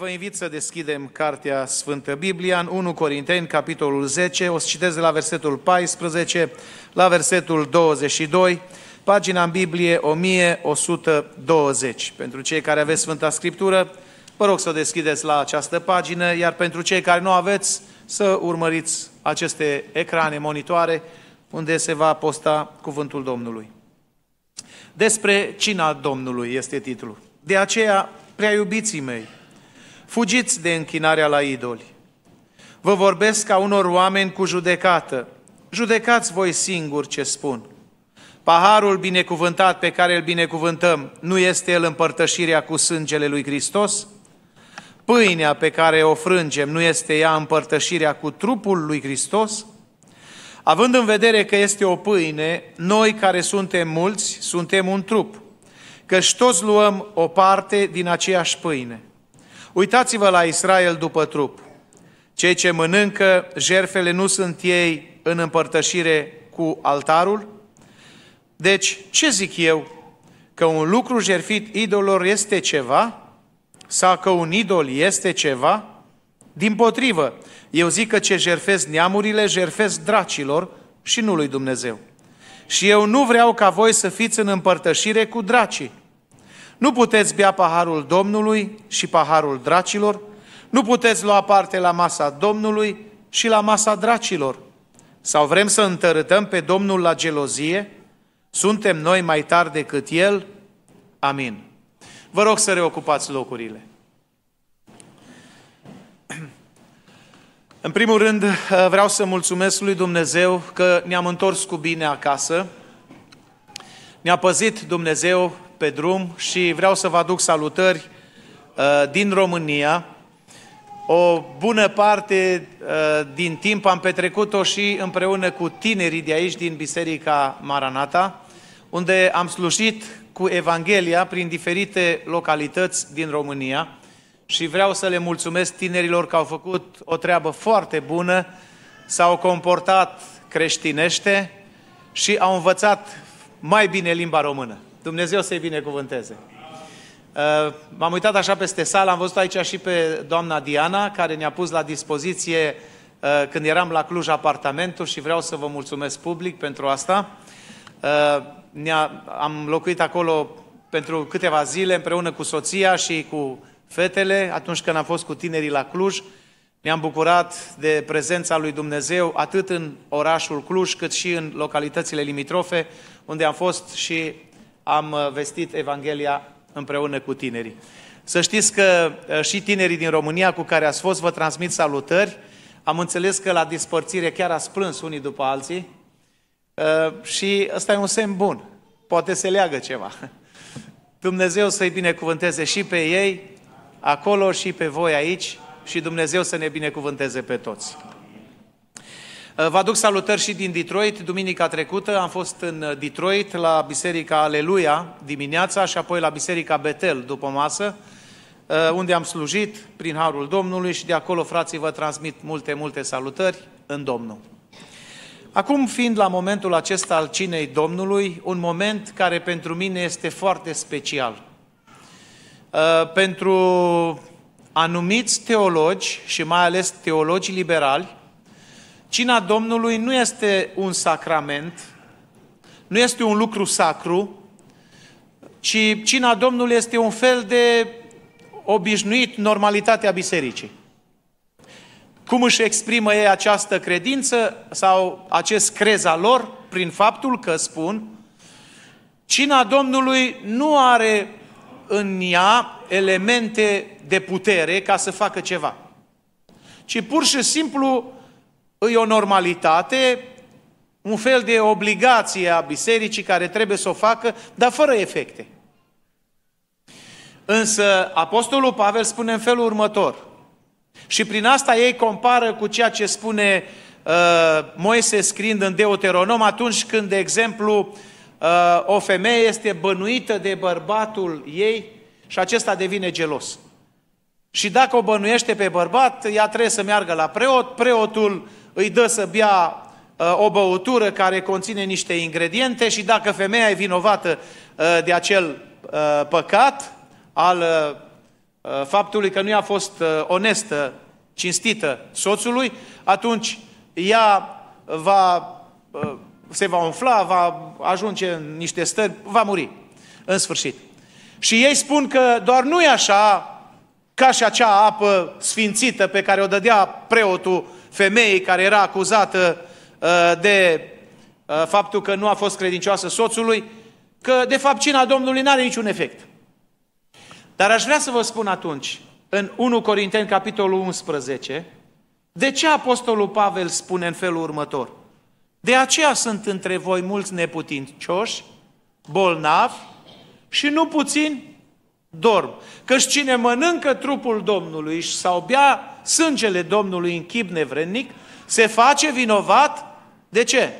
Vă invit să deschidem Cartea Sfântă Biblia în 1 Corinteni, capitolul 10. O să citesc de la versetul 14 la versetul 22, pagina în Biblie 1120. Pentru cei care aveți Sfânta Scriptură, vă rog să o deschideți la această pagină, iar pentru cei care nu aveți, să urmăriți aceste ecrane, monitoare, unde se va posta cuvântul Domnului. Despre cina Domnului este titlul. De aceea, prea iubiții mei, Fugiți de închinarea la idoli. Vă vorbesc ca unor oameni cu judecată. Judecați voi singuri ce spun. Paharul binecuvântat pe care îl binecuvântăm, nu este el împărtășirea cu sângele lui Hristos? Pâinea pe care o frângem, nu este ea împărtășirea cu trupul lui Hristos? Având în vedere că este o pâine, noi care suntem mulți, suntem un trup, căci toți luăm o parte din aceeași pâine. Uitați-vă la Israel după trup. Cei ce mănâncă jerfele nu sunt ei în împărtășire cu altarul? Deci, ce zic eu? Că un lucru jerfit idolor este ceva? Sau că un idol este ceva? Din potrivă, eu zic că ce jerfez neamurile, jerfez dracilor și nu lui Dumnezeu. Și eu nu vreau ca voi să fiți în împărtășire cu dracii. Nu puteți bea paharul Domnului și paharul dracilor, nu puteți lua parte la masa Domnului și la masa dracilor. Sau vrem să întărâtăm pe Domnul la gelozie? Suntem noi mai tari decât El? Amin. Vă rog să reocupați locurile. În primul rând, vreau să mulțumesc lui Dumnezeu că ne-am întors cu bine acasă. Ne-a păzit Dumnezeu pe drum și vreau să vă aduc salutări uh, din România. O bună parte uh, din timp am petrecut-o și împreună cu tinerii de aici din Biserica Maranata, unde am slujit cu Evanghelia prin diferite localități din România și vreau să le mulțumesc tinerilor că au făcut o treabă foarte bună, s-au comportat creștinește și au învățat mai bine limba română. Dumnezeu să-i binecuvânteze. Uh, m-am uitat așa peste sală, am văzut aici și pe doamna Diana, care ne-a pus la dispoziție uh, când eram la Cluj apartamentul și vreau să vă mulțumesc public pentru asta. Uh, am locuit acolo pentru câteva zile împreună cu soția și cu fetele, atunci când am fost cu tinerii la Cluj. Ne-am bucurat de prezența lui Dumnezeu atât în orașul Cluj cât și în localitățile limitrofe, unde am fost și am uh, vestit Evanghelia împreună cu tinerii. Să știți că uh, și tinerii din România cu care ați fost vă transmit salutări. Am înțeles că la dispărțire chiar ați plâns unii după alții uh, și ăsta e un semn bun. Poate se leagă ceva. Dumnezeu să-i binecuvânteze și pe ei, acolo și pe voi aici și Dumnezeu să ne binecuvânteze pe toți. Uh, vă aduc salutări și din Detroit. Duminica trecută am fost în uh, Detroit la Biserica Aleluia dimineața și apoi la Biserica Betel după masă, uh, unde am slujit prin Harul Domnului și de acolo frații vă transmit multe, multe salutări în Domnul. Acum fiind la momentul acesta al cinei Domnului, un moment care pentru mine este foarte special. Pentru anumiți teologi și mai ales teologii liberali, Cina Domnului nu este un sacrament, nu este un lucru sacru, ci cina Domnului este un fel de obișnuit normalitatea bisericii. Cum își exprimă ei această credință sau acest crez al lor? Prin faptul că spun, cina Domnului nu are în ea elemente de putere ca să facă ceva, ci pur și simplu îi o normalitate, un fel de obligație a bisericii care trebuie să o facă, dar fără efecte. Însă Apostolul Pavel spune în felul următor. Și prin asta ei compară cu ceea ce spune uh, Moise scrind în Deuteronom atunci când, de exemplu, uh, o femeie este bănuită de bărbatul ei și acesta devine gelos. Și dacă o bănuiește pe bărbat, ea trebuie să meargă la preot, preotul uh, îi dă să bea uh, o băutură care conține niște ingrediente și dacă femeia e vinovată uh, de acel uh, păcat, al faptului că nu i-a fost onestă, cinstită soțului, atunci ea va, se va umfla, va ajunge în niște stări, va muri în sfârșit. Și ei spun că doar nu e așa ca și acea apă sfințită pe care o dădea preotul femeii care era acuzată uh, de uh, faptul că nu a fost credincioasă soțului, că de fapt cina Domnului nu are niciun efect. Dar aș vrea să vă spun atunci, în 1 Corinteni, capitolul 11, de ce Apostolul Pavel spune în felul următor? De aceea sunt între voi mulți neputincioși, bolnavi și nu puțin dorm. Căci cine mănâncă trupul Domnului sau bea sângele Domnului în chip nevrednic, se face vinovat de ce?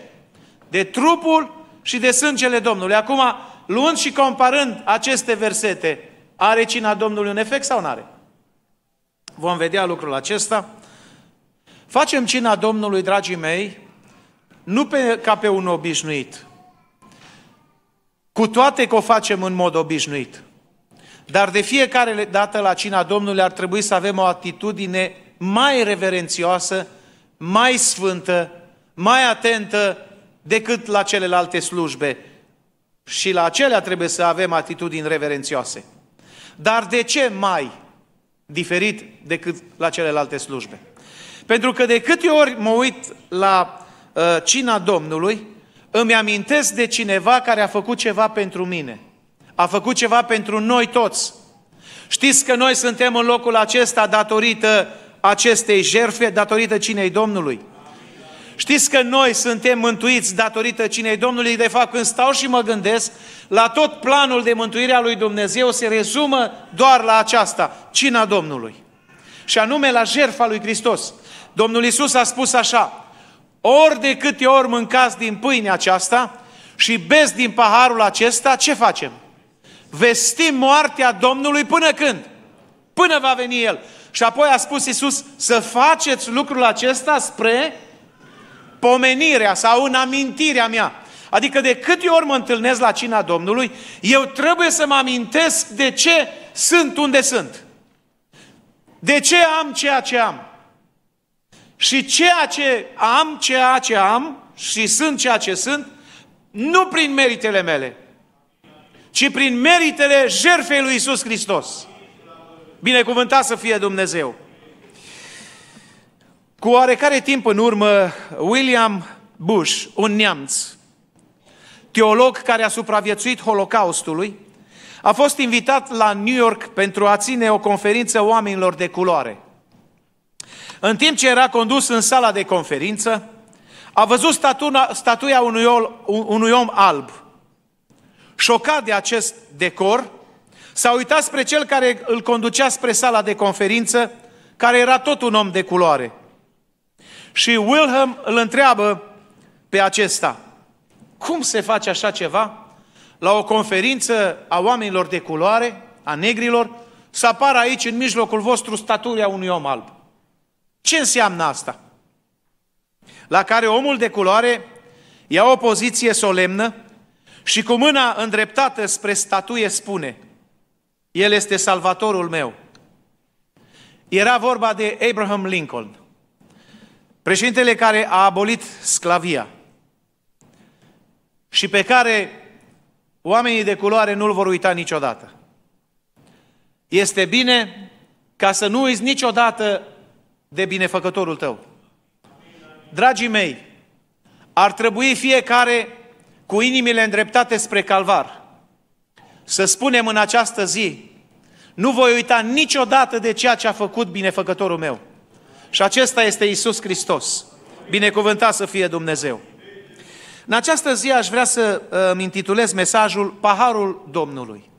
De trupul și de sângele Domnului. Acum, luând și comparând aceste versete, are cina Domnului un efect sau nu are? Vom vedea lucrul acesta. Facem cina Domnului, dragii mei, nu pe, ca pe un obișnuit, cu toate că o facem în mod obișnuit. Dar de fiecare dată la cina Domnului ar trebui să avem o atitudine mai reverențioasă, mai sfântă, mai atentă decât la celelalte slujbe. Și la acelea trebuie să avem atitudini reverențioase. Dar de ce mai diferit decât la celelalte slujbe? Pentru că de câte ori mă uit la uh, cina Domnului, îmi amintesc de cineva care a făcut ceva pentru mine – a făcut ceva pentru noi toți. Știți că noi suntem în locul acesta datorită acestei jerfe, datorită cinei Domnului. Știți că noi suntem mântuiți datorită cinei Domnului, de fapt când stau și mă gândesc, la tot planul de mântuire a lui Dumnezeu se rezumă doar la aceasta, cina Domnului. Și anume la jerfa lui Hristos. Domnul Isus a spus așa, ori de câte ori mâncați din pâinea aceasta și beți din paharul acesta, ce facem? vestim moartea Domnului până când? Până va veni El. Și apoi a spus Iisus să faceți lucrul acesta spre pomenirea sau în amintirea mea. Adică de câte ori mă întâlnesc la cina Domnului, eu trebuie să mă amintesc de ce sunt unde sunt. De ce am ceea ce am. Și ceea ce am, ceea ce am și sunt ceea ce sunt, nu prin meritele mele, ci prin meritele jertfei lui Isus Hristos. Binecuvântat să fie Dumnezeu! Cu oarecare timp în urmă, William Bush, un neamț, teolog care a supraviețuit Holocaustului, a fost invitat la New York pentru a ține o conferință oamenilor de culoare. În timp ce era condus în sala de conferință, a văzut statuna, statuia unui, ol, unui om alb, Șocat de acest decor, s-a uitat spre cel care îl conducea spre sala de conferință, care era tot un om de culoare. Și Wilhelm îl întreabă pe acesta, cum se face așa ceva? La o conferință a oamenilor de culoare, a negrilor, să apară aici în mijlocul vostru staturia unui om alb. Ce înseamnă asta? La care omul de culoare ia o poziție solemnă și cu mâna îndreptată spre statuie spune, El este salvatorul meu. Era vorba de Abraham Lincoln, președintele care a abolit sclavia și pe care oamenii de culoare nu-l vor uita niciodată. Este bine ca să nu uiți niciodată de binefăcătorul tău. Dragii mei, ar trebui fiecare cu inimile îndreptate spre calvar, să spunem în această zi, nu voi uita niciodată de ceea ce a făcut binefăcătorul meu. Și acesta este Isus Hristos. Binecuvântat să fie Dumnezeu. În această zi aș vrea să uh, îmi intitulez mesajul Paharul Domnului.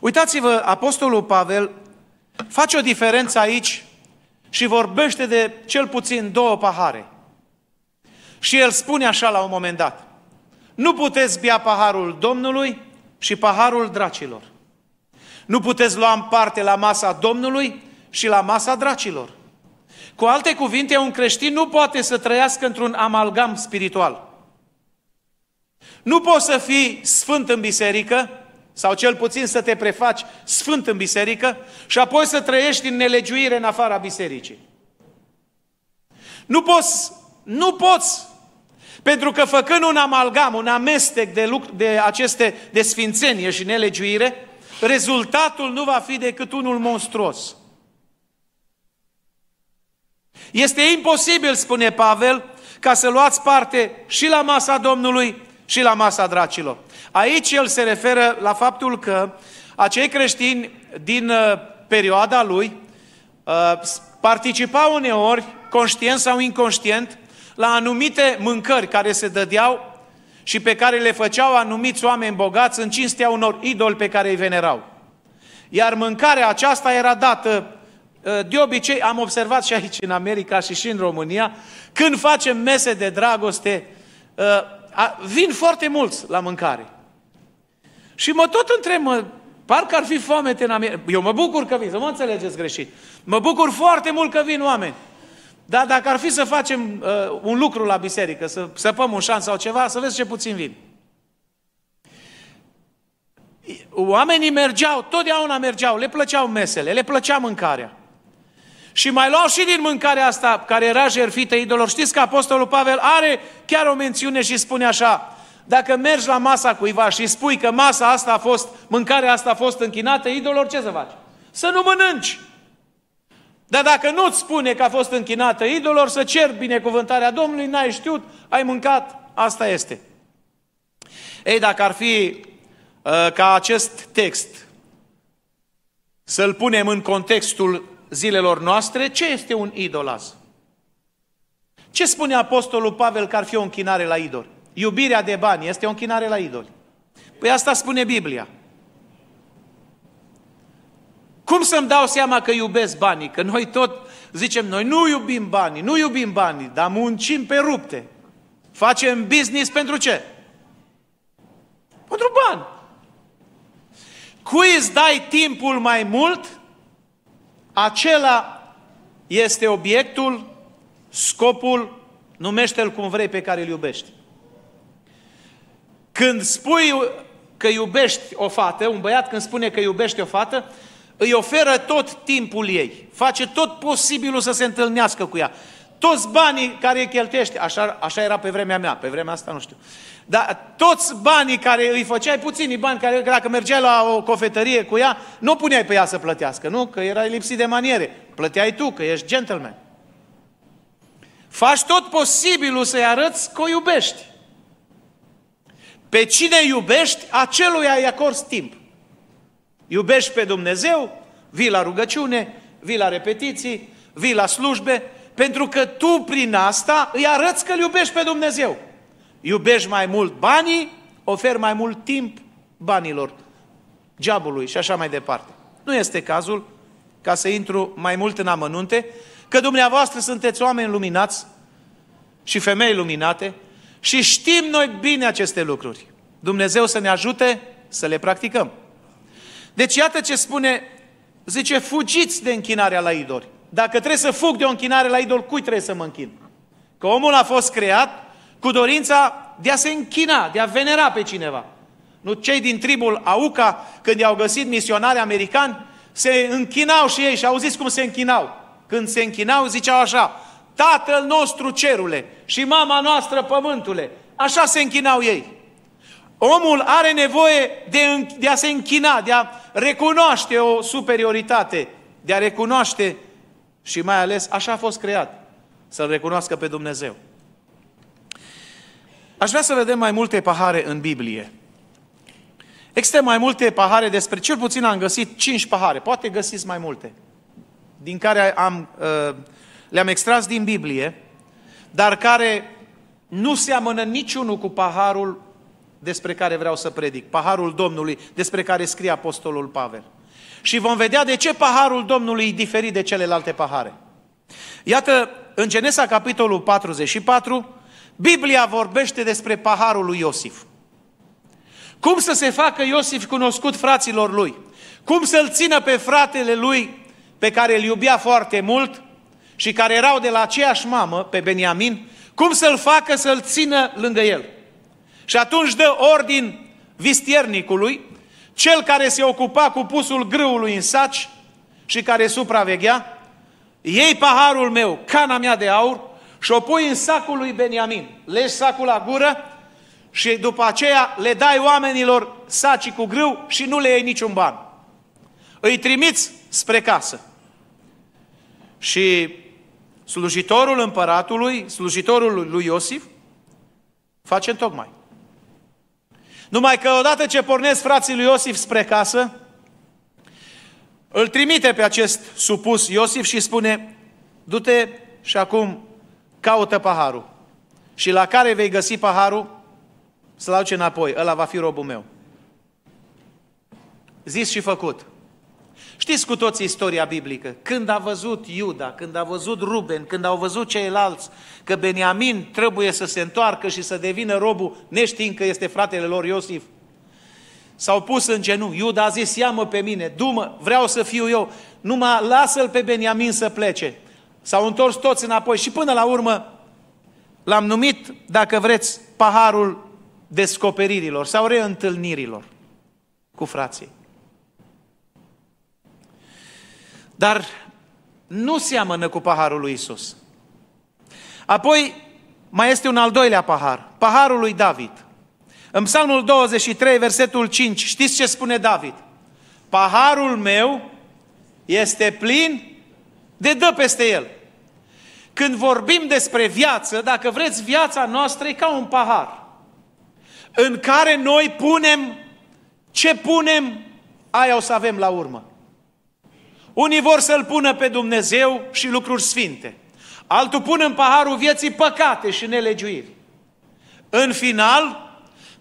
Uitați-vă, Apostolul Pavel face o diferență aici și vorbește de cel puțin două pahare. Și el spune așa la un moment dat. Nu puteți bea paharul Domnului și paharul dracilor. Nu puteți lua în parte la masa Domnului și la masa dracilor. Cu alte cuvinte, un creștin nu poate să trăiască într-un amalgam spiritual. Nu poți să fii sfânt în biserică, sau cel puțin să te prefaci sfânt în biserică și apoi să trăiești în nelegiuire în afara bisericii. Nu poți, nu poți pentru că făcând un amalgam, un amestec de, luc- de aceste de sfințenie și nelegiuire, rezultatul nu va fi decât unul monstruos. Este imposibil, spune Pavel, ca să luați parte și la masa Domnului și la masa dracilor. Aici el se referă la faptul că acei creștini din uh, perioada lui uh, participau uneori, conștient sau inconștient, la anumite mâncări care se dădeau și pe care le făceau anumiți oameni bogați în cinstea unor idoli pe care îi venerau. Iar mâncarea aceasta era dată, ă, de obicei am observat și aici în America și și în România, când facem mese de dragoste, ă, vin foarte mulți la mâncare. Și mă tot întreb, mă, parcă ar fi foame în America. Eu mă bucur că vin, să mă înțelegeți greșit. Mă bucur foarte mult că vin oameni. Dar dacă ar fi să facem uh, un lucru la biserică, să săpăm un șan sau ceva, să vezi ce puțin vin. Oamenii mergeau, totdeauna mergeau, le plăceau mesele, le plăcea mâncarea. Și mai luau și din mâncarea asta care era jerfită idolor. Știți că Apostolul Pavel are chiar o mențiune și spune așa, dacă mergi la masa cuiva și spui că masa asta a fost, mâncarea asta a fost închinată idolor, ce să faci? Să nu mănânci! Dar dacă nu-ți spune că a fost închinată idolor, să cer binecuvântarea Domnului, n-ai știut, ai mâncat, asta este. Ei, dacă ar fi uh, ca acest text să-l punem în contextul zilelor noastre, ce este un idol azi? Ce spune Apostolul Pavel că ar fi o închinare la idoli? Iubirea de bani este o închinare la idoli. Păi asta spune Biblia. Cum să-mi dau seama că iubesc banii? Că noi tot zicem, noi nu iubim banii, nu iubim banii, dar muncim pe rupte. Facem business pentru ce? Pentru bani. Cui îți dai timpul mai mult, acela este obiectul, scopul, numește-l cum vrei, pe care îl iubești. Când spui că iubești o fată, un băiat când spune că iubește o fată, îi oferă tot timpul ei, face tot posibilul să se întâlnească cu ea. Toți banii care îi cheltuiește, așa, așa era pe vremea mea, pe vremea asta nu știu, dar toți banii care îi făceai, puțini bani, care dacă mergeai la o cofetărie cu ea, nu puneai pe ea să plătească, nu? Că era lipsit de maniere. Plăteai tu, că ești gentleman. Faci tot posibilul să-i arăți că o iubești. Pe cine iubești, aceluia îi acorzi timp. Iubești pe Dumnezeu, vii la rugăciune, vii la repetiții, vii la slujbe, pentru că tu prin asta îi arăți că îl iubești pe Dumnezeu. Iubești mai mult banii, oferi mai mult timp banilor, geabului și așa mai departe. Nu este cazul, ca să intru mai mult în amănunte, că dumneavoastră sunteți oameni luminați și femei luminate și știm noi bine aceste lucruri. Dumnezeu să ne ajute să le practicăm. Deci iată ce spune, zice, fugiți de închinarea la idoli. Dacă trebuie să fug de o închinare la idol, cui trebuie să mă închin? Că omul a fost creat cu dorința de a se închina, de a venera pe cineva. Nu cei din tribul Auca, când i-au găsit misionari americani, se închinau și ei și au zis cum se închinau. Când se închinau, ziceau așa, Tatăl nostru cerule și mama noastră pământule. Așa se închinau ei. Omul are nevoie de, de a se închina, de a recunoaște o superioritate, de a recunoaște și mai ales așa a fost creat, să-L recunoască pe Dumnezeu. Aș vrea să vedem mai multe pahare în Biblie. Există mai multe pahare despre, cel puțin am găsit cinci pahare, poate găsiți mai multe, din care am, uh, le-am extras din Biblie, dar care nu seamănă niciunul cu paharul despre care vreau să predic, paharul Domnului despre care scrie Apostolul Pavel. Și vom vedea de ce paharul Domnului e diferit de celelalte pahare. Iată, în Genesa, capitolul 44, Biblia vorbește despre paharul lui Iosif. Cum să se facă Iosif cunoscut fraților lui? Cum să-l țină pe fratele lui pe care îl iubea foarte mult și care erau de la aceeași mamă, pe Beniamin, cum să-l facă să-l țină lângă el? Și atunci dă ordin vistiernicului, cel care se ocupa cu pusul grâului în saci și care supraveghea, iei paharul meu, cana mea de aur, și o pui în sacul lui Beniamin. Legi sacul la gură și după aceea le dai oamenilor saci cu grâu și nu le iei niciun ban. Îi trimiți spre casă. Și slujitorul împăratului, slujitorul lui Iosif, face tocmai. Numai că odată ce pornesc frații lui Iosif spre casă, îl trimite pe acest supus Iosif și spune, du-te și acum caută paharul. Și la care vei găsi paharul, să-l aduce înapoi, ăla va fi robul meu. Zis și făcut. Știți cu toți istoria biblică. Când a văzut Iuda, când a văzut Ruben, când au văzut ceilalți că Beniamin trebuie să se întoarcă și să devină robul, neștiind că este fratele lor Iosif, s-au pus în genunchi. Iuda a zis, ia-mă pe mine, du vreau să fiu eu, numai lasă-l pe Beniamin să plece. S-au întors toți înapoi și până la urmă l-am numit, dacă vreți, paharul descoperirilor sau reîntâlnirilor cu frații. Dar nu seamănă cu paharul lui Isus. Apoi mai este un al doilea pahar, paharul lui David. În Psalmul 23, versetul 5, știți ce spune David? Paharul meu este plin de dă peste el. Când vorbim despre viață, dacă vreți, viața noastră e ca un pahar în care noi punem ce punem, aia o să avem la urmă. Unii vor să-L pună pe Dumnezeu și lucruri sfinte. Altul pun în paharul vieții păcate și nelegiuiri. În final,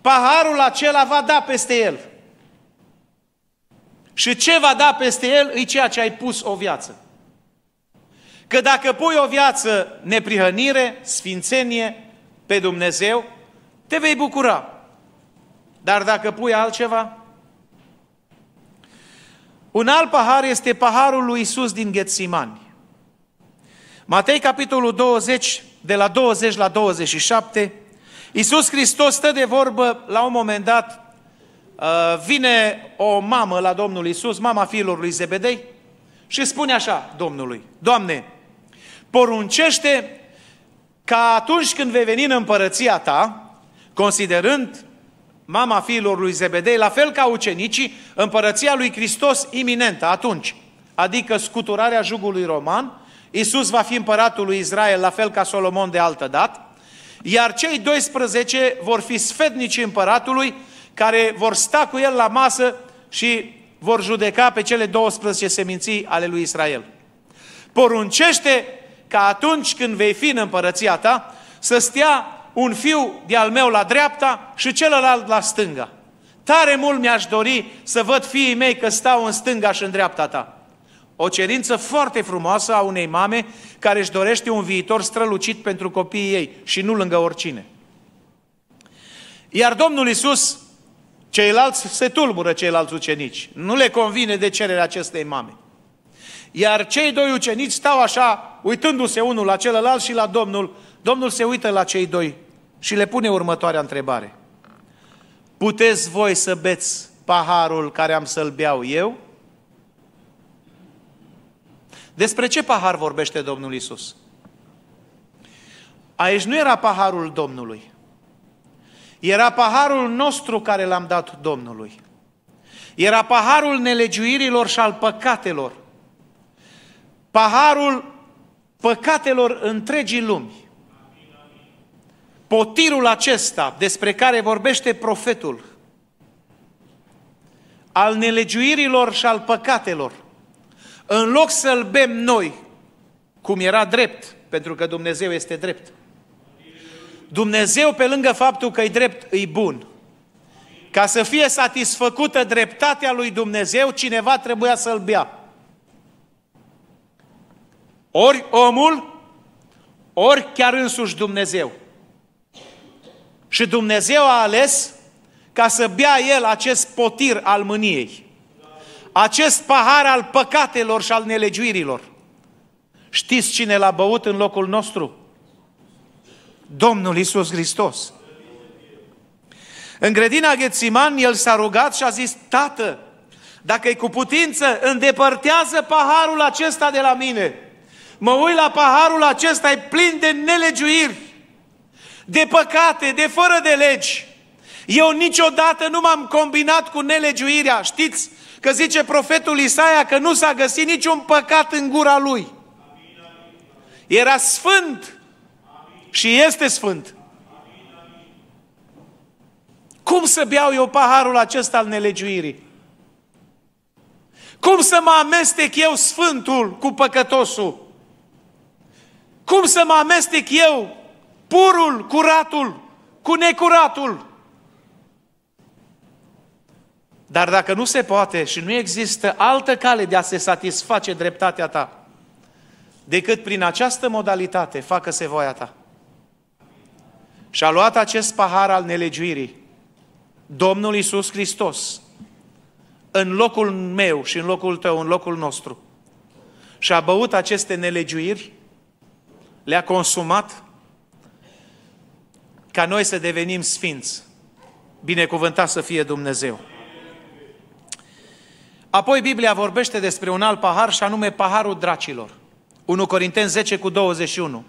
paharul acela va da peste el. Și ce va da peste el e ceea ce ai pus o viață. Că dacă pui o viață neprihănire, sfințenie pe Dumnezeu, te vei bucura. Dar dacă pui altceva, un alt pahar este paharul lui Isus din Ghețimani. Matei, capitolul 20, de la 20 la 27, Iisus Hristos stă de vorbă, la un moment dat uh, vine o mamă la Domnul Iisus, mama fiilor lui Zebedei, și spune așa Domnului, Doamne, poruncește ca atunci când vei veni în împărăția ta, considerând mama fiilor lui Zebedei, la fel ca ucenicii, împărăția lui Hristos iminentă atunci, adică scuturarea jugului roman, Isus va fi împăratul lui Israel, la fel ca Solomon de altă dată, iar cei 12 vor fi sfetnici împăratului, care vor sta cu el la masă și vor judeca pe cele 12 seminții ale lui Israel. Poruncește ca atunci când vei fi în împărăția ta, să stea un fiu de-al meu la dreapta și celălalt la stânga. Tare mult mi-aș dori să văd fiii mei că stau în stânga și în dreapta ta. O cerință foarte frumoasă a unei mame care își dorește un viitor strălucit pentru copiii ei și nu lângă oricine. Iar Domnul Isus, ceilalți se tulbură ceilalți ucenici. Nu le convine de cererea acestei mame. Iar cei doi ucenici stau așa, uitându-se unul la celălalt și la Domnul. Domnul se uită la cei doi și le pune următoarea întrebare. Puteți voi să beți paharul care am să-l beau eu? Despre ce pahar vorbește Domnul Isus? Aici nu era paharul Domnului. Era paharul nostru care l-am dat Domnului. Era paharul nelegiuirilor și al păcatelor. Paharul păcatelor întregii lumi. Potirul acesta despre care vorbește profetul, al nelegiuirilor și al păcatelor, în loc să-l bem noi, cum era drept, pentru că Dumnezeu este drept. Dumnezeu, pe lângă faptul că e drept, e bun. Ca să fie satisfăcută dreptatea lui Dumnezeu, cineva trebuia să-l bea. Ori omul, ori chiar însuși Dumnezeu. Și Dumnezeu a ales ca să bea el acest potir al mâniei, acest pahar al păcatelor și al nelegiuirilor. Știți cine l-a băut în locul nostru? Domnul Isus Hristos. În grădina Ghețiman, el s-a rugat și a zis, Tată, dacă e cu putință, îndepărtează paharul acesta de la mine. Mă uit la paharul acesta, e plin de nelegiuiri de păcate, de fără de legi. Eu niciodată nu m-am combinat cu nelegiuirea. Știți că zice profetul Isaia că nu s-a găsit niciun păcat în gura lui. Era sfânt și este sfânt. Cum să beau eu paharul acesta al nelegiuirii? Cum să mă amestec eu sfântul cu păcătosul? Cum să mă amestec eu purul, curatul, cu necuratul. Dar dacă nu se poate și nu există altă cale de a se satisface dreptatea ta, decât prin această modalitate, facă-se voia ta. Și a luat acest pahar al nelegiuirii, Domnul Iisus Hristos, în locul meu și în locul tău, în locul nostru. Și a băut aceste nelegiuiri, le-a consumat ca noi să devenim sfinți. Binecuvântat să fie Dumnezeu. Apoi Biblia vorbește despre un alt pahar și anume paharul dracilor. 1 Corinteni 10 cu 21.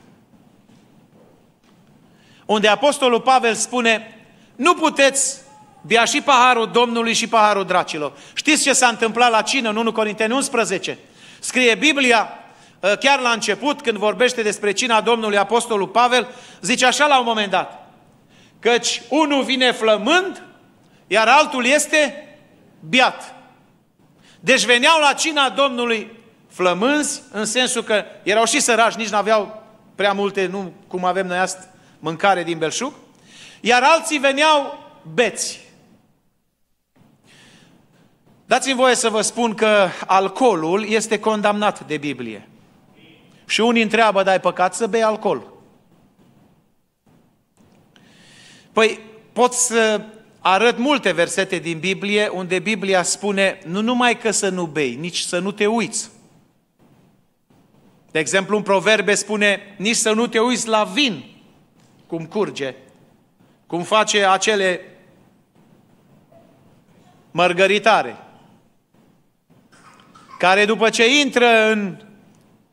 Unde Apostolul Pavel spune, nu puteți bea și paharul Domnului și paharul dracilor. Știți ce s-a întâmplat la cină în 1 Corinteni 11? Scrie Biblia, ă, chiar la început, când vorbește despre cina Domnului Apostolul Pavel, zice așa la un moment dat. Căci unul vine flămând, iar altul este biat. Deci veneau la cina Domnului flămânzi, în sensul că erau și sărași, nici nu aveau prea multe, nu cum avem noi astăzi, mâncare din belșug, iar alții veneau beți. Dați-mi voie să vă spun că alcoolul este condamnat de Biblie. Și unii întreabă, dar e păcat să bei alcool? Păi pot să arăt multe versete din Biblie unde Biblia spune nu numai că să nu bei, nici să nu te uiți. De exemplu, un proverbe spune nici să nu te uiți la vin, cum curge, cum face acele mărgăritare, care după ce intră în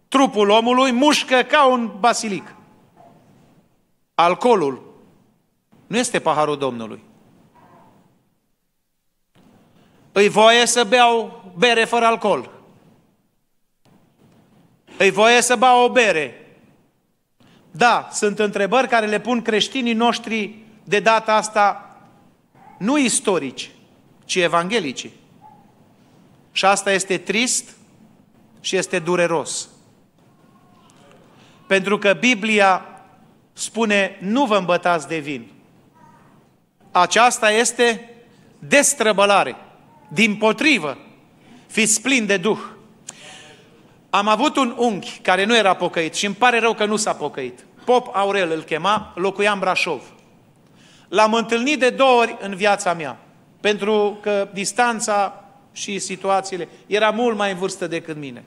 trupul omului, mușcă ca un basilic. Alcoolul nu este paharul Domnului. Îi voie să beau bere fără alcool. Îi voie să bea o bere. Da, sunt întrebări care le pun creștinii noștri de data asta nu istorici, ci evanghelici. Și asta este trist și este dureros. Pentru că Biblia spune, nu vă îmbătați de vin, aceasta este destrăbălare. Din potrivă, fiți plini de Duh. Am avut un unchi care nu era pocăit și îmi pare rău că nu s-a pocăit. Pop Aurel îl chema, locuia în Brașov. L-am întâlnit de două ori în viața mea, pentru că distanța și situațiile era mult mai în vârstă decât mine.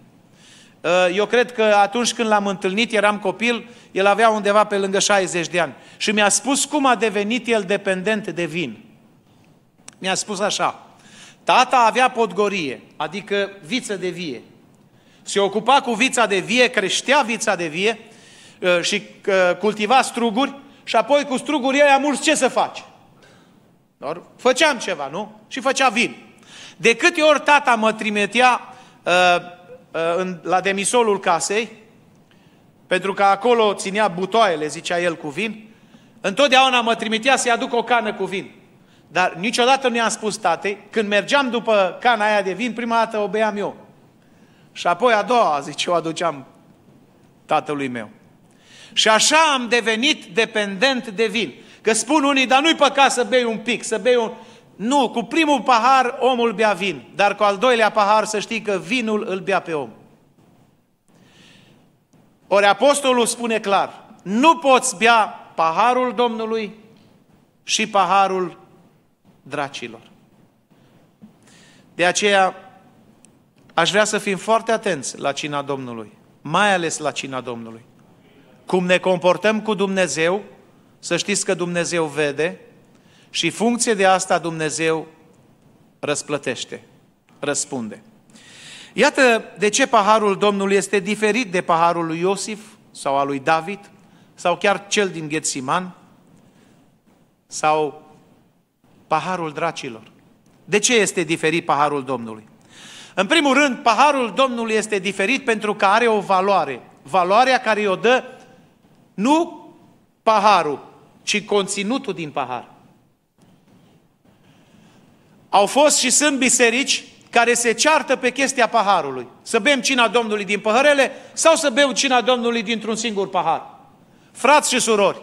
Eh, eu cred că atunci când l-am întâlnit, eram copil, el avea undeva pe lângă 60 de ani. Și mi-a spus cum a devenit el dependent de vin. Mi-a spus așa, tata avea podgorie, adică viță de vie. Se ocupa cu vița de vie, creștea vița de vie eh, și eh, cultiva struguri și apoi cu struguri ei mulți ce să faci? Doar făceam ceva, nu? Și făcea vin. De câte ori tata mă trimitea Uh, în, la demisolul casei, pentru că acolo ținea butoaiele, zicea el, cu vin, întotdeauna mă trimitea să-i aduc o cană cu vin. Dar niciodată nu i-am spus tatei, când mergeam după cana aia de vin, prima dată o beam eu. Și apoi a doua, zice, o aduceam tatălui meu. Și așa am devenit dependent de vin. Că spun unii, dar nu-i păcat să bei un pic, să bei un... Nu, cu primul pahar omul bea vin, dar cu al doilea pahar să știi că vinul îl bea pe om. Ori apostolul spune clar, nu poți bea paharul Domnului și paharul dracilor. De aceea aș vrea să fim foarte atenți la cina Domnului, mai ales la cina Domnului. Cum ne comportăm cu Dumnezeu, să știți că Dumnezeu vede, și funcție de asta Dumnezeu răsplătește, răspunde. Iată de ce paharul Domnului este diferit de paharul lui Iosif sau al lui David sau chiar cel din Ghețiman sau paharul dracilor. De ce este diferit paharul Domnului? În primul rând, paharul Domnului este diferit pentru că are o valoare. Valoarea care o dă nu paharul, ci conținutul din pahar. Au fost și sunt biserici care se ceartă pe chestia paharului. Să bem cina Domnului din păhărele sau să bem cina Domnului dintr-un singur pahar. Frați și surori,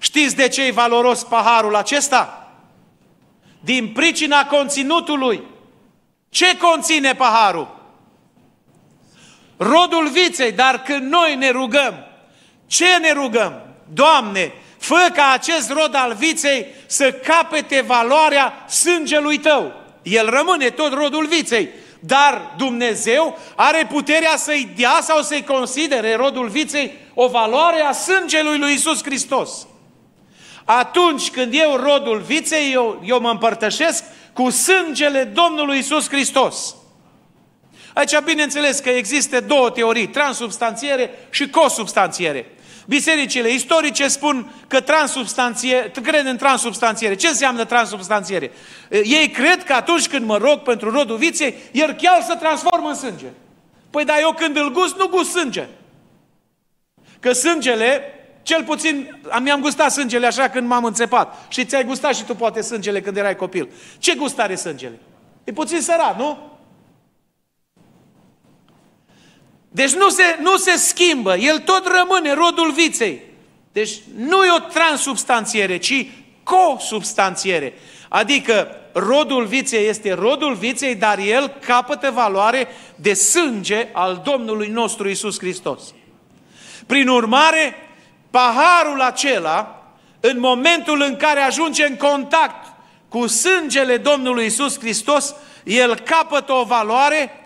știți de ce e valoros paharul acesta? Din pricina conținutului. Ce conține paharul? Rodul viței, dar când noi ne rugăm, ce ne rugăm? Doamne, Fă ca acest rod al viței să capete valoarea sângelui tău. El rămâne tot rodul viței, dar Dumnezeu are puterea să-i dea sau să-i considere rodul viței o valoare a sângelui lui Isus Hristos. Atunci când eu rodul viței, eu, eu mă împărtășesc cu sângele Domnului Isus Hristos. Aici, bineînțeles că există două teorii, transubstanțiere și cosubstanțiere. Bisericile istorice spun că transubstanție, cred în transubstanțiere. Ce înseamnă transubstanțiere? Ei cred că atunci când mă rog pentru rodul viței, el chiar se transformă în sânge. Păi dar eu când îl gust, nu gust sânge. Că sângele, cel puțin, mi-am gustat sângele așa când m-am înțepat. Și ți-ai gustat și tu poate sângele când erai copil. Ce gustare sângele? E puțin sărat, nu? Deci nu se, nu se schimbă, el tot rămâne rodul viței. Deci nu e o transubstanțiere, ci co-substanțiere. Adică rodul viței este rodul viței, dar el capătă valoare de sânge al Domnului nostru Isus Hristos. Prin urmare, paharul acela, în momentul în care ajunge în contact cu sângele Domnului Isus Hristos, el capătă o valoare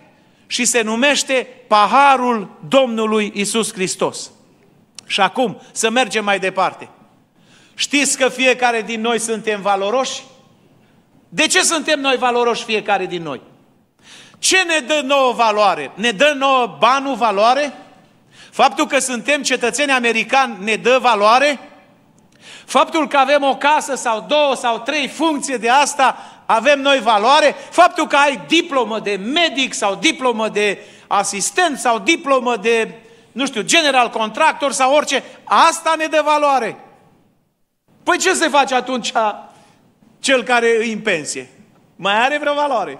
și se numește Paharul Domnului Isus Hristos. Și acum, să mergem mai departe. Știți că fiecare din noi suntem valoroși? De ce suntem noi valoroși fiecare din noi? Ce ne dă nouă valoare? Ne dă nouă banul valoare? Faptul că suntem cetățeni americani ne dă valoare? Faptul că avem o casă sau două sau trei funcție de asta avem noi valoare, faptul că ai diplomă de medic sau diplomă de asistent sau diplomă de, nu știu, general contractor sau orice, asta ne dă valoare. Păi ce se face atunci cel care îi în pensie? Mai are vreo valoare?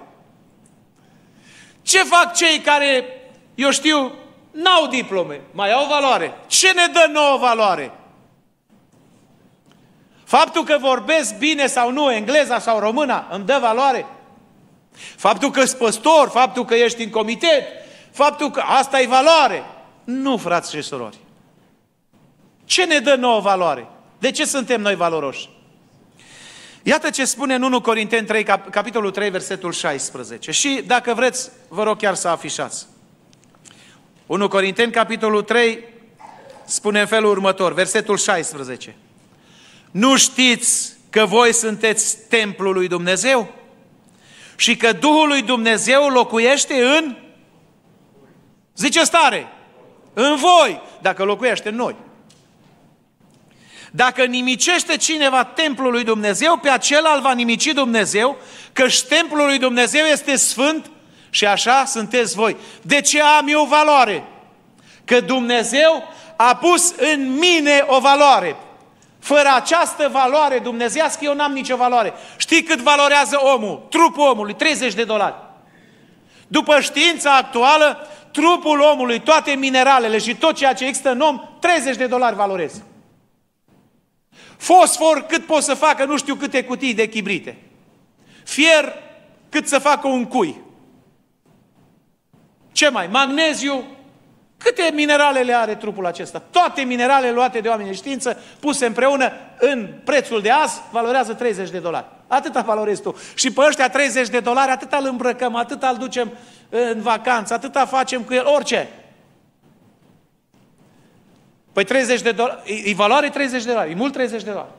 Ce fac cei care, eu știu, n-au diplome? Mai au valoare? Ce ne dă nouă valoare? Faptul că vorbesc bine sau nu engleza sau româna îmi dă valoare. Faptul că ești păstor, faptul că ești în comitet, faptul că asta e valoare. Nu, frați și surori. Ce ne dă nouă valoare? De ce suntem noi valoroși? Iată ce spune în 1 Corinteni 3, capitolul 3, versetul 16. Și dacă vreți, vă rog chiar să afișați. 1 Corinteni, capitolul 3, spune în felul următor, versetul 16. Nu știți că voi sunteți templul lui Dumnezeu? Și că Duhul lui Dumnezeu locuiește în? Zice stare! În voi, dacă locuiește în noi. Dacă nimicește cineva templul lui Dumnezeu, pe acela îl va nimici Dumnezeu, căci templul lui Dumnezeu este sfânt și așa sunteți voi. De ce am eu valoare? Că Dumnezeu a pus în mine o valoare. Fără această valoare dumnezească, eu n-am nicio valoare. Știi cât valorează omul? Trupul omului, 30 de dolari. După știința actuală, trupul omului, toate mineralele și tot ceea ce există în om, 30 de dolari valorez. Fosfor cât pot să facă nu știu câte cutii de chibrite. Fier cât să facă un cui. Ce mai? Magneziu Câte mineralele are trupul acesta? Toate mineralele luate de oameni de știință, puse împreună în prețul de azi, valorează 30 de dolari. Atâta valorezi tu. Și pe ăștia 30 de dolari, atâta îl îmbrăcăm, atâta îl ducem în vacanță, atâta facem cu el, orice. Păi 30 de dolari, e, e valoare 30 de dolari, e mult 30 de dolari.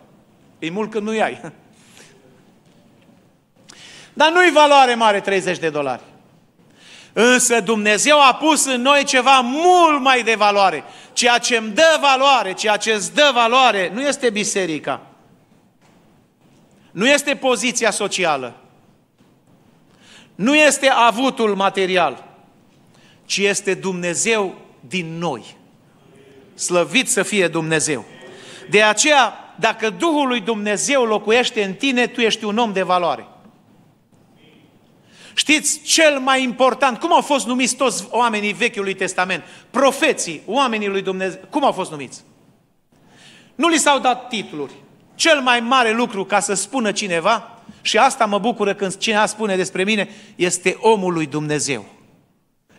E mult când nu-i ai. Dar nu-i valoare mare 30 de dolari. Însă Dumnezeu a pus în noi ceva mult mai de valoare. Ceea ce îmi dă valoare, ceea ce îți dă valoare, nu este biserica. Nu este poziția socială. Nu este avutul material, ci este Dumnezeu din noi. Slăvit să fie Dumnezeu. De aceea, dacă Duhul lui Dumnezeu locuiește în tine, tu ești un om de valoare. Știți, cel mai important, cum au fost numiți toți oamenii Vechiului Testament? Profeții, oamenii lui Dumnezeu, cum au fost numiți? Nu li s-au dat titluri. Cel mai mare lucru ca să spună cineva, și asta mă bucură când cineva spune despre mine, este omul lui Dumnezeu.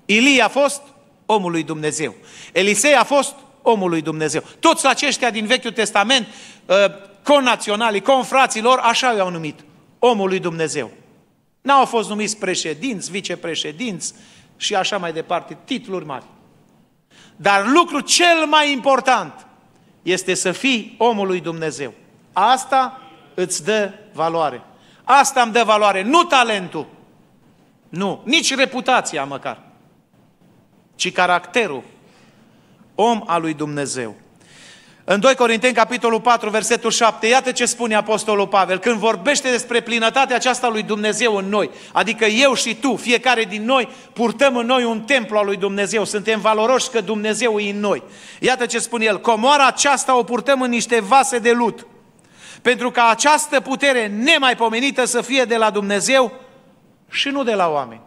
Ilie a fost omul lui Dumnezeu. Elisei a fost omul lui Dumnezeu. Toți aceștia din Vechiul Testament, ă, conaționalii, confraților, lor, așa i-au numit, omul lui Dumnezeu. N-au fost numiți președinți, vicepreședinți și așa mai departe, titluri mari. Dar lucru cel mai important este să fii omul lui Dumnezeu. Asta îți dă valoare. Asta îmi dă valoare, nu talentul. Nu, nici reputația măcar, ci caracterul om al lui Dumnezeu. În 2 Corinteni, capitolul 4, versetul 7, iată ce spune Apostolul Pavel, când vorbește despre plinătatea aceasta lui Dumnezeu în noi, adică eu și tu, fiecare din noi, purtăm în noi un templu al lui Dumnezeu, suntem valoroși că Dumnezeu e în noi. Iată ce spune el, comoara aceasta o purtăm în niște vase de lut, pentru ca această putere nemaipomenită să fie de la Dumnezeu și nu de la oameni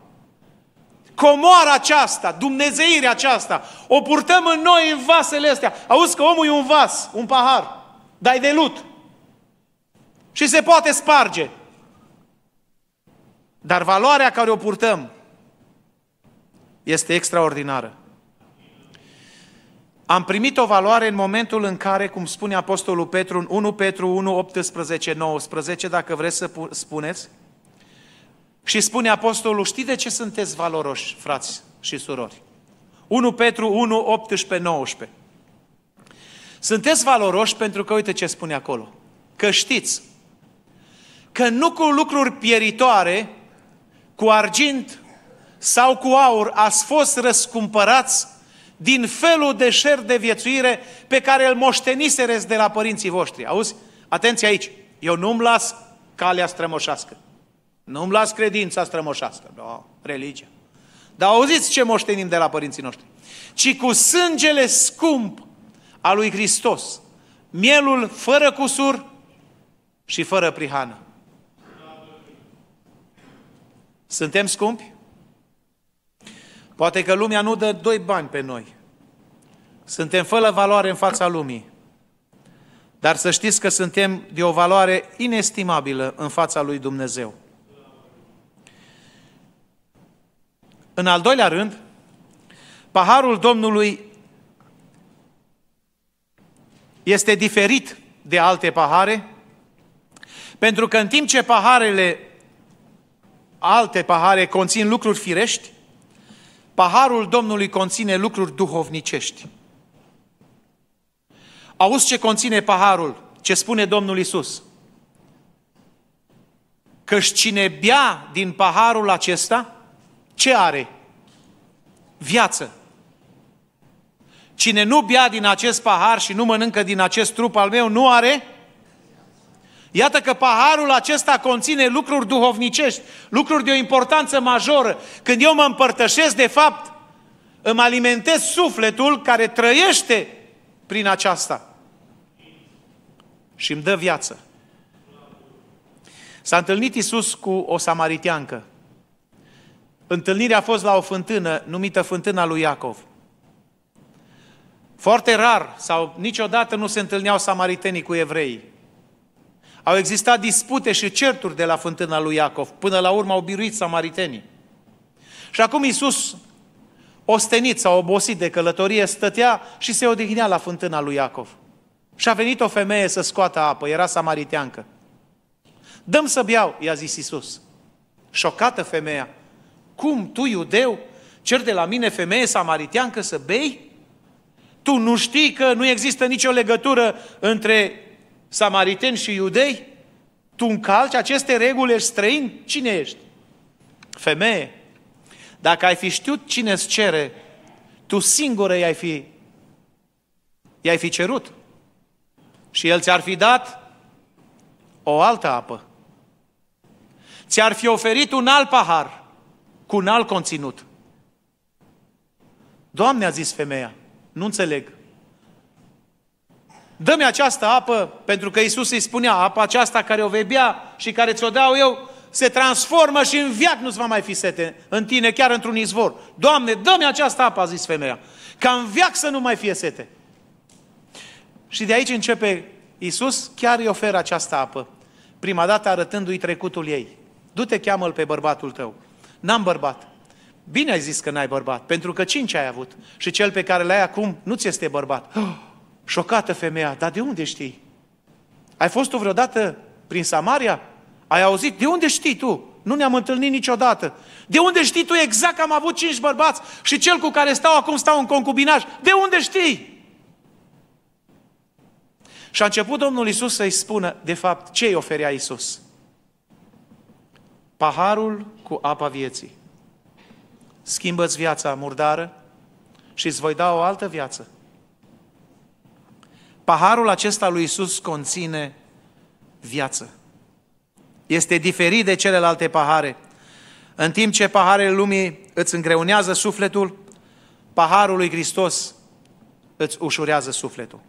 comoara aceasta, dumnezeirea aceasta, o purtăm în noi, în vasele astea. Auzi că omul e un vas, un pahar, dar e de lut. Și se poate sparge. Dar valoarea care o purtăm este extraordinară. Am primit o valoare în momentul în care, cum spune Apostolul Petru în 1 Petru 1, 18, 19, dacă vreți să spuneți, și spune apostolul, știi de ce sunteți valoroși, frați și surori? 1 Petru 1, 18, 19. Sunteți valoroși pentru că uite ce spune acolo. Că știți că nu cu lucruri pieritoare, cu argint sau cu aur ați fost răscumpărați din felul de șer de viețuire pe care îl moștenisereți de la părinții voștri. Auzi? Atenție aici! Eu nu-mi las calea strămoșească. Nu-mi las credința strămoșească, no, da, religia. Dar auziți ce moștenim de la părinții noștri. Ci cu sângele scump al lui Hristos, mielul fără cusur și fără prihană. Suntem scumpi? Poate că lumea nu dă doi bani pe noi. Suntem fără valoare în fața lumii. Dar să știți că suntem de o valoare inestimabilă în fața lui Dumnezeu. În al doilea rând, paharul Domnului este diferit de alte pahare, pentru că în timp ce paharele, alte pahare conțin lucruri firești, paharul Domnului conține lucruri duhovnicești. Auzi ce conține paharul, ce spune Domnul Isus. Căci cine bea din paharul acesta, ce are? Viață. Cine nu bea din acest pahar și nu mănâncă din acest trup al meu, nu are? Iată că paharul acesta conține lucruri duhovnicești, lucruri de o importanță majoră. Când eu mă împărtășesc, de fapt, îmi alimentez sufletul care trăiește prin aceasta și îmi dă viață. S-a întâlnit Isus cu o samariteancă. Întâlnirea a fost la o fântână numită Fântâna lui Iacov. Foarte rar sau niciodată nu se întâlneau samaritenii cu evrei. Au existat dispute și certuri de la fântâna lui Iacov. Până la urmă au biruit samaritenii. Și acum Iisus, ostenit sau obosit de călătorie, stătea și se odihnea la fântâna lui Iacov. Și a venit o femeie să scoată apă, era samariteancă. Dăm să beau, i-a zis Iisus. Șocată femeia, cum tu, iudeu, cer de la mine femeie samariteancă să bei? Tu nu știi că nu există nicio legătură între samariteni și iudei? Tu încalci aceste reguli, ești străin? Cine ești? Femeie, dacă ai fi știut cine îți cere, tu singură i-ai fi, i-ai fi cerut. Și el ți-ar fi dat o altă apă. Ți-ar fi oferit un alt pahar cu un alt conținut. Doamne, a zis femeia, nu înțeleg. Dă-mi această apă, pentru că Isus îi spunea, apa aceasta care o vei bea și care ți-o dau eu, se transformă și în viață nu-ți va mai fi sete în tine, chiar într-un izvor. Doamne, dă-mi această apă, a zis femeia, ca în viac să nu mai fie sete. Și de aici începe Isus, chiar îi oferă această apă, prima dată arătându-i trecutul ei. Du-te, cheamă-l pe bărbatul tău. N-am bărbat. Bine ai zis că n-ai bărbat, pentru că cinci ai avut. Și cel pe care l-ai acum nu ți este bărbat. Oh, șocată femeia, dar de unde știi? Ai fost tu vreodată prin Samaria? Ai auzit? De unde știi tu? Nu ne-am întâlnit niciodată. De unde știi tu exact că am avut cinci bărbați și cel cu care stau acum stau în concubinaj? De unde știi? Și a început Domnul Isus să-i spună, de fapt, ce îi oferea Isus? paharul cu apa vieții. Schimbă-ți viața murdară și îți voi da o altă viață. Paharul acesta lui Isus conține viață. Este diferit de celelalte pahare. În timp ce paharele lumii îți îngreunează sufletul, paharul lui Hristos îți ușurează sufletul.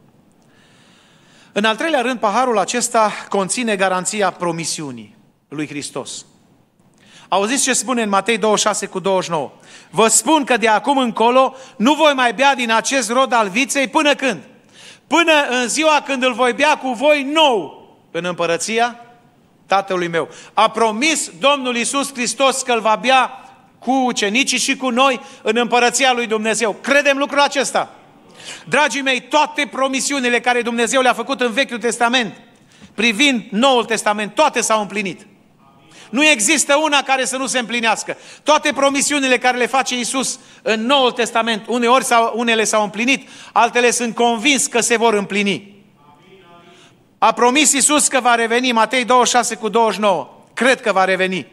În al treilea rând, paharul acesta conține garanția promisiunii lui Hristos. Auziți ce spune în Matei 26 cu 29. Vă spun că de acum încolo nu voi mai bea din acest rod al viței până când? Până în ziua când îl voi bea cu voi nou în împărăția Tatălui meu. A promis Domnul Iisus Hristos că îl va bea cu ucenicii și cu noi în împărăția lui Dumnezeu. Credem lucrul acesta. Dragii mei, toate promisiunile care Dumnezeu le-a făcut în Vechiul Testament, privind Noul Testament, toate s-au împlinit. Nu există una care să nu se împlinească. Toate promisiunile care le face Isus în Noul Testament, uneori sau, unele s-au împlinit, altele sunt convins că se vor împlini. A promis Isus că va reveni, Matei 26 cu 29. Cred că va reveni.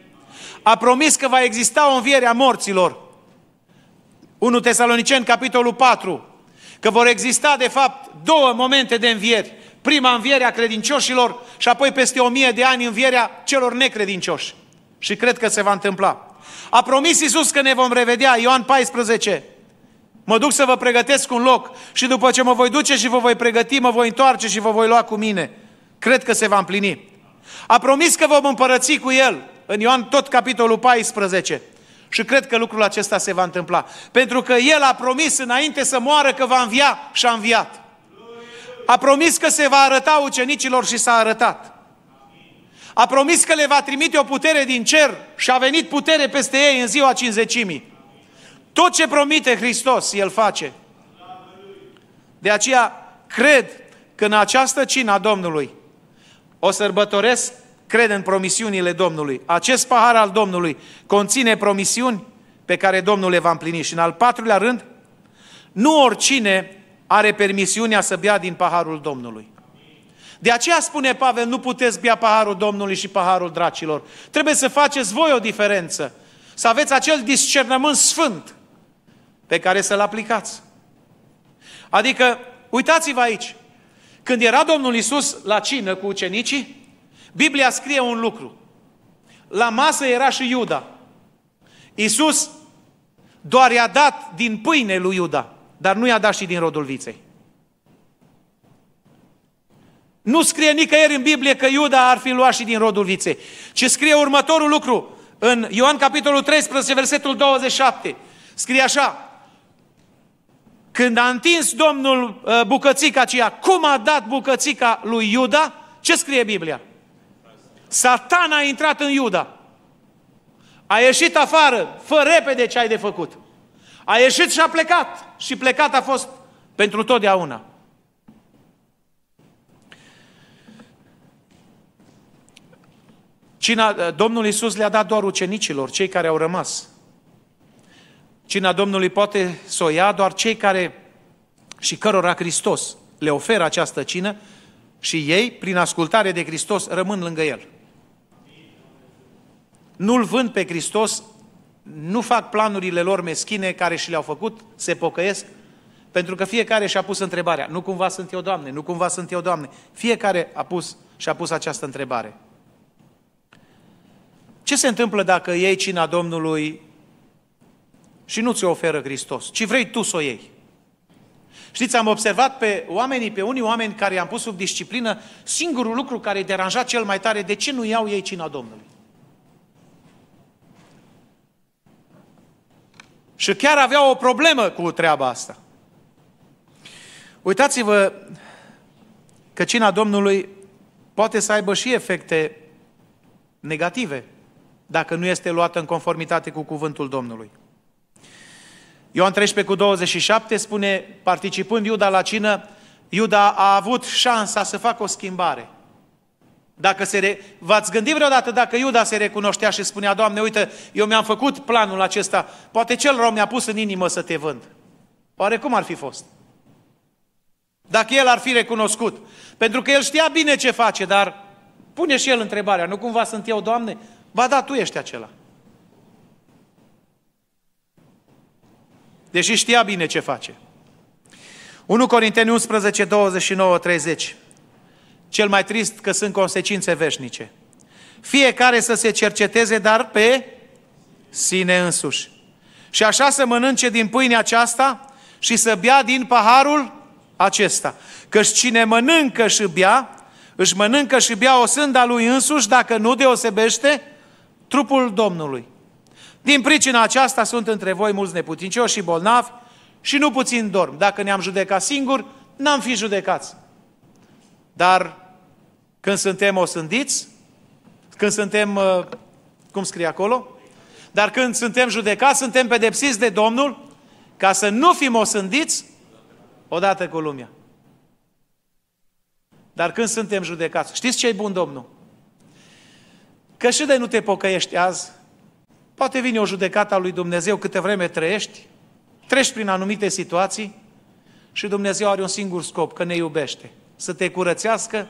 A promis că va exista o înviere a morților. 1 Tesalonicen, capitolul 4. Că vor exista, de fapt, două momente de învieri. Prima a credincioșilor și apoi peste o mie de ani învierea celor necredincioși. Și cred că se va întâmpla. A promis Iisus că ne vom revedea, Ioan 14. Mă duc să vă pregătesc un loc și după ce mă voi duce și vă voi pregăti, mă voi întoarce și vă voi lua cu mine. Cred că se va împlini. A promis că vom împărăți cu El, în Ioan tot capitolul 14. Și cred că lucrul acesta se va întâmpla. Pentru că El a promis înainte să moară că va învia și a înviat. A promis că se va arăta ucenicilor și s-a arătat. A promis că le va trimite o putere din cer și a venit putere peste ei în ziua cinzecimii. Tot ce promite Hristos, El face. De aceea, cred că în această cină a Domnului o sărbătoresc, cred în promisiunile Domnului. Acest pahar al Domnului conține promisiuni pe care Domnul le va împlini. Și în al patrulea rând, nu oricine are permisiunea să bea din paharul Domnului. De aceea spune Pavel, nu puteți bea paharul Domnului și paharul dracilor. Trebuie să faceți voi o diferență. Să aveți acel discernământ sfânt pe care să-l aplicați. Adică, uitați-vă aici, când era Domnul Isus la cină cu ucenicii, Biblia scrie un lucru. La masă era și Iuda. Isus doar i-a dat din pâine lui Iuda dar nu i-a dat și din rodul viței. Nu scrie nicăieri în Biblie că Iuda ar fi luat și din rodul viței, ci scrie următorul lucru în Ioan capitolul 13, versetul 27. Scrie așa, când a întins Domnul uh, bucățica aceea, cum a dat bucățica lui Iuda, ce scrie Biblia? Satan a intrat în Iuda. A ieșit afară, fă repede ce ai de făcut. A ieșit și a plecat. Și plecat a fost pentru totdeauna. Cina, Domnul Iisus le-a dat doar ucenicilor, cei care au rămas. Cina Domnului poate să o ia doar cei care și cărora Hristos le oferă această cină și ei, prin ascultare de Hristos, rămân lângă El. Nu-L vând pe Hristos nu fac planurile lor meschine care și le-au făcut, se pocăiesc, pentru că fiecare și-a pus întrebarea, nu cumva sunt eu, Doamne, nu cumva sunt eu, Doamne. Fiecare a pus și-a pus această întrebare. Ce se întâmplă dacă iei cina Domnului și nu ți-o oferă Hristos, ci vrei tu să o iei? Știți, am observat pe oamenii, pe unii oameni care i-am pus sub disciplină, singurul lucru care îi deranja cel mai tare, de ce nu iau ei cina Domnului? Și chiar aveau o problemă cu treaba asta. Uitați-vă că cina Domnului poate să aibă și efecte negative dacă nu este luată în conformitate cu cuvântul Domnului. Ioan 13 cu 27 spune, participând Iuda la cină, Iuda a avut șansa să facă o schimbare. Dacă se re... V-ați gândit vreodată dacă Iuda se recunoștea și spunea, Doamne, uite, eu mi-am făcut planul acesta, poate cel rău mi-a pus în inimă să te vând. Oare cum ar fi fost? Dacă el ar fi recunoscut. Pentru că el știa bine ce face, dar pune și el întrebarea, nu cumva sunt eu, Doamne? Ba da, Tu ești acela. Deși știa bine ce face. 1 Corinteni 11, 29, 30. Cel mai trist că sunt consecințe veșnice. Fiecare să se cerceteze, dar pe sine însuși. Și așa să mănânce din pâinea aceasta și să bea din paharul acesta. Căci cine mănâncă și bea, își mănâncă și bea o sânda lui însuși, dacă nu deosebește trupul Domnului. Din pricina aceasta sunt între voi mulți neputincioși și bolnavi și nu puțin dorm. Dacă ne-am judecat singuri, n-am fi judecați. Dar când suntem osândiți, când suntem, uh, cum scrie acolo? Dar când suntem judecați, suntem pedepsiți de Domnul ca să nu fim osândiți odată cu lumea. Dar când suntem judecați, știți ce e bun Domnul? Că și de nu te pocăiești azi, poate vine o judecată a lui Dumnezeu câte vreme trăiești, treci prin anumite situații și Dumnezeu are un singur scop, că ne iubește să te curățească,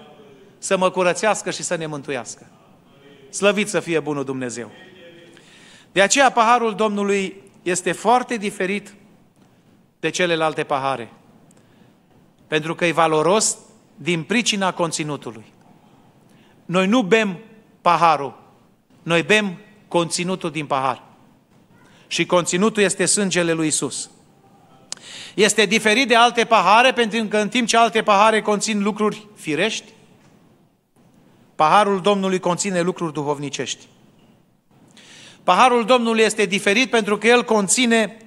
să mă curățească și să ne mântuiască. Slăvit să fie bunul Dumnezeu! De aceea paharul Domnului este foarte diferit de celelalte pahare, pentru că e valoros din pricina conținutului. Noi nu bem paharul, noi bem conținutul din pahar. Și conținutul este sângele lui Isus. Este diferit de alte pahare pentru că în timp ce alte pahare conțin lucruri firești, paharul Domnului conține lucruri duhovnicești. Paharul Domnului este diferit pentru că el conține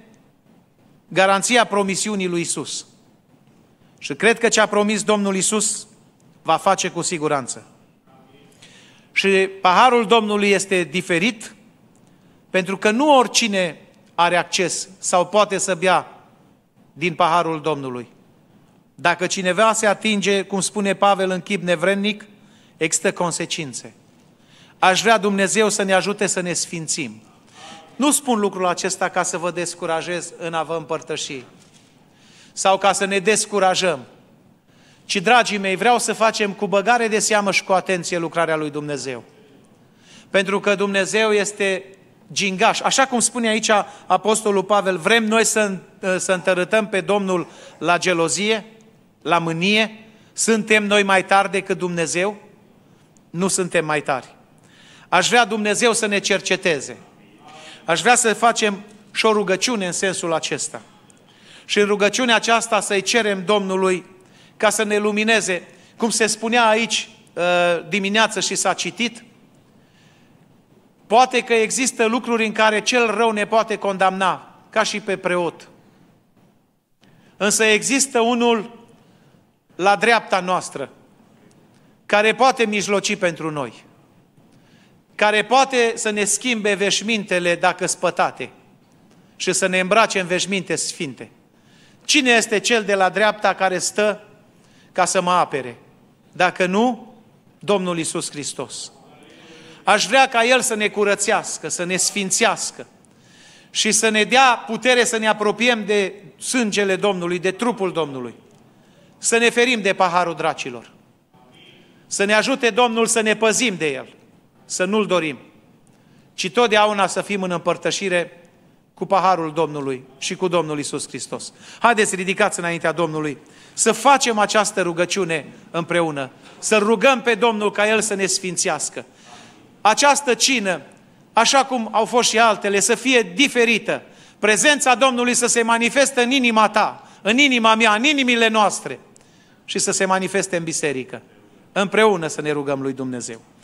garanția promisiunii lui Isus. Și cred că ce a promis Domnul Isus va face cu siguranță. Și paharul Domnului este diferit pentru că nu oricine are acces sau poate să bea din paharul Domnului. Dacă cineva se atinge, cum spune Pavel, în chip nevrednic, există consecințe. Aș vrea Dumnezeu să ne ajute să ne sfințim. Nu spun lucrul acesta ca să vă descurajez în a vă împărtăși sau ca să ne descurajăm, ci, dragii mei, vreau să facem cu băgare de seamă și cu atenție lucrarea lui Dumnezeu. Pentru că Dumnezeu este gingaș. Așa cum spune aici Apostolul Pavel, vrem noi să, ă, să întărătăm pe Domnul la gelozie, la mânie? Suntem noi mai tari decât Dumnezeu? Nu suntem mai tari. Aș vrea Dumnezeu să ne cerceteze. Aș vrea să facem și o rugăciune în sensul acesta. Și în rugăciunea aceasta să-i cerem Domnului ca să ne lumineze. Cum se spunea aici ă, dimineață și s-a citit, Poate că există lucruri în care cel rău ne poate condamna, ca și pe preot. Însă există unul la dreapta noastră, care poate mijloci pentru noi, care poate să ne schimbe veșmintele dacă spătate și să ne îmbrace în veșminte sfinte. Cine este cel de la dreapta care stă ca să mă apere? Dacă nu, Domnul Isus Hristos. Aș vrea ca El să ne curățească, să ne sfințească și să ne dea putere să ne apropiem de sângele Domnului, de trupul Domnului. Să ne ferim de paharul dracilor. Să ne ajute Domnul să ne păzim de El, să nu-L dorim, ci totdeauna să fim în împărtășire cu paharul Domnului și cu Domnul Isus Hristos. Haideți, ridicați înaintea Domnului, să facem această rugăciune împreună, să rugăm pe Domnul ca El să ne sfințească, această cină, așa cum au fost și altele, să fie diferită. Prezența Domnului să se manifeste în inima ta, în inima mea, în inimile noastre și să se manifeste în biserică. Împreună să ne rugăm lui Dumnezeu.